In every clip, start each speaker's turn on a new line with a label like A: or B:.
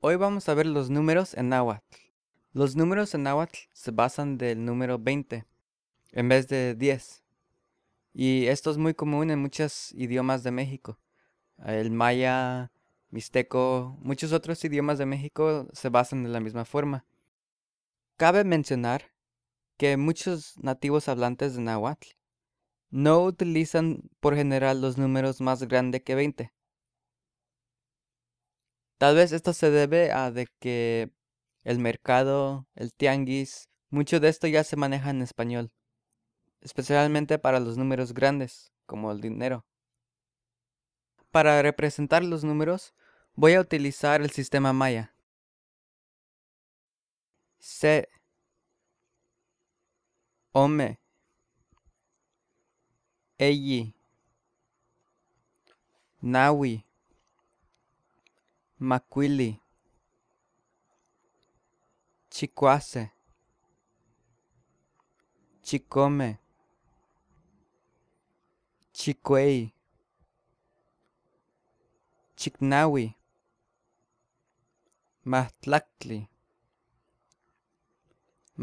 A: Hoy vamos a ver los números en náhuatl. Los números en náhuatl se basan del número 20 en vez de 10. Y esto es muy común en muchos idiomas de México. El maya, mixteco, muchos otros idiomas de México se basan de la misma forma. Cabe mencionar que muchos nativos hablantes de náhuatl no utilizan por general los números más grandes que 20 Tal vez esto se debe a de que el mercado, el tianguis, mucho de esto ya se maneja en español, especialmente para los números grandes, como el dinero. Para representar los números, voy a utilizar el sistema maya. Se Ome Eyi Nawi maquili, chicuase, chicome, chicuey, chicnawi, mahtlactli,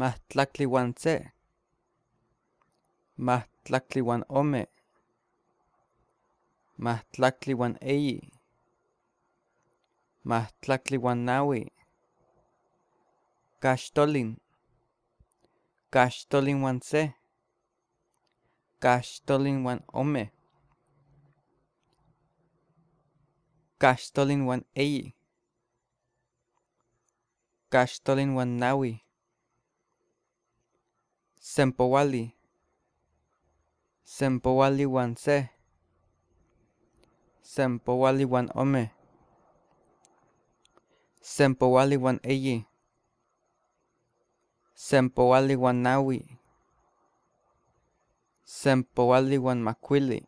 A: mahtlactli wan se, mahtlactli wan ome, mahtlactli wan eyi, Mahtlaktliuanaui. Caxtolin. Caxtolin uan se. Caxtolin uan ome. Caxtolin uan eyi. Caxtolin uan naui. Sempouali. Sempouali uan se. Sempouali uan ome. Sempo wali wan eyi. Sempo wali wan nawi. Sempo wali wan makwili.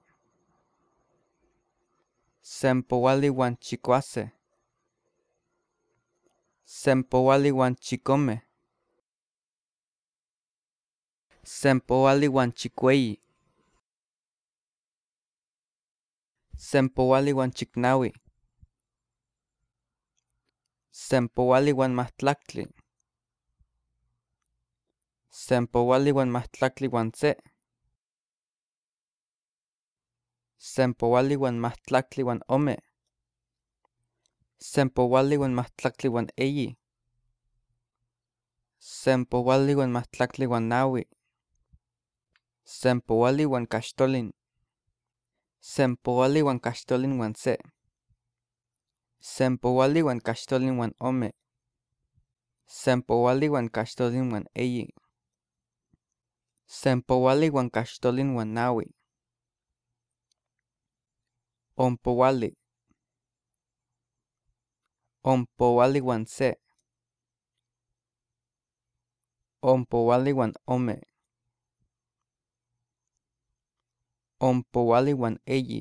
A: Sempo wali wan chikuase. Sempo wali wan chikome. Sempo wali wan chikueyi. Sempo wali wan chiknawi. Sempouali wan mahtlaktli. Sempouali uan mahtlaktli uan tse. Sempouali Sempo mahtlaktli wan ome. Sempouali uan mahtlaktli uan eyi. Sempouali wan mahtlaktli uan nawi. Sempouali uan kaxtolin. Sempouali wan kastolin wan se. Sempo wali wan wan ome. Sempo wali wan kaxtolin wan eyi. Sempo wali wan wan nawi. Ompo wali. se. Ompo wali ome. Ompo wali eyi.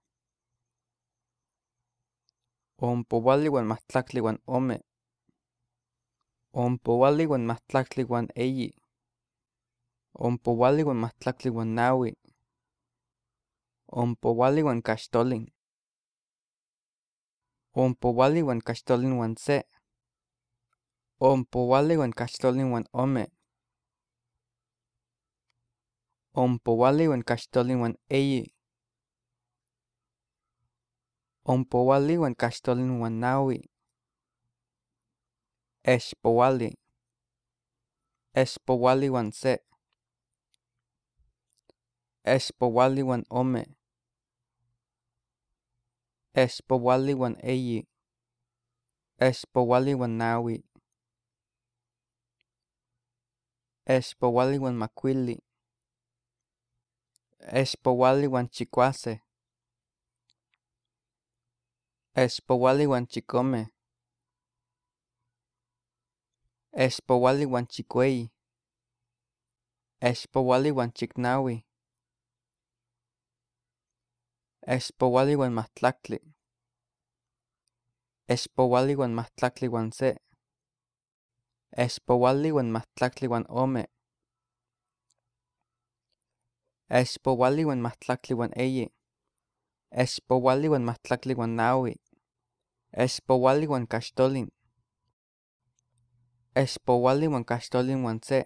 A: Ompouali uan mahtlaktli uan ome. Ompouali uan mahtlaktli uan eyi. Ompouali uan mahtlaktli uan naui. castolin uan kaxtolin. Ompouali castolin kaxtolin wan se. Ompouali uan castolin ome. Ompouali uan castolin wan eyi. Ompouali uan kaxtoli uan naui. Expouali. wan uan se. Expouali wan ome. Expouali wan eyi. Expouali uan naui. wan uan makuili. Expouali wan Chikwase. Espouali uan chicome, espouali uan chikueyi, espouali wan chiknaui, espouali uan mahtlaktli, espouali se, espouali wan mahtlaktli wan ome, espouali wan mahtlaktli wan eyi Expouali uan matlakliwan uan naui. Expouali uan kaxtolin. Expouali uan kaxtolin uan se.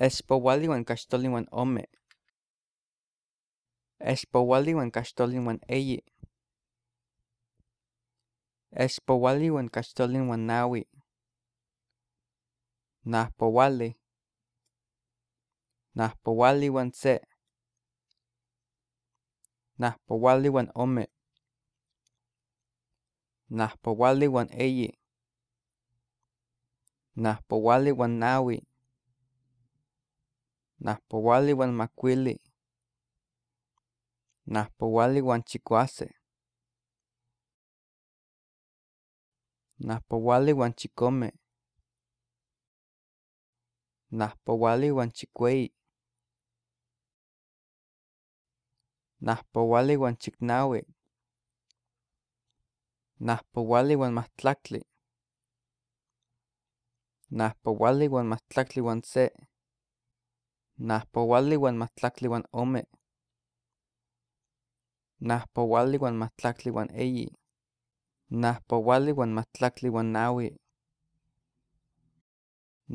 A: Expouali uan kaxtolin uan ome. Expouali uan kaxtolin uan eyi. Expouali uan kaxtolin uan naui. Najpouali. Najpouali uan se. wali wan ome, wan wan eyi, wali wan nawi, wan makwili, wan wali wan chikuase, wan wan chikome, wali wan najpouali uan chiknaui, najpouali uan mahtlaktli, najpouali wan matlakli wan se, najpouali uan mahtlaktli uan ome, najpouali uan mahtlaktli uan eyi, najpouali uan mahtlaktli wali naui,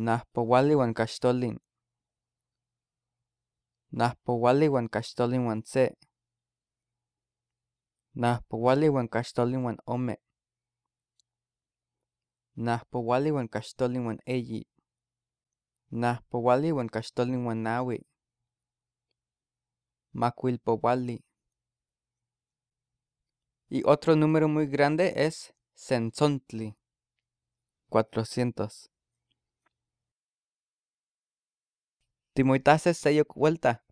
A: najpouali uan kaxtolin, najpouali wan kaxtolin wan se, Najpowali wen kaxtoli wen ome. wali wen kaxtoli wen eyi. nawi. wali. Y otro número muy grande es Senzontli. 400. se seyok vuelta.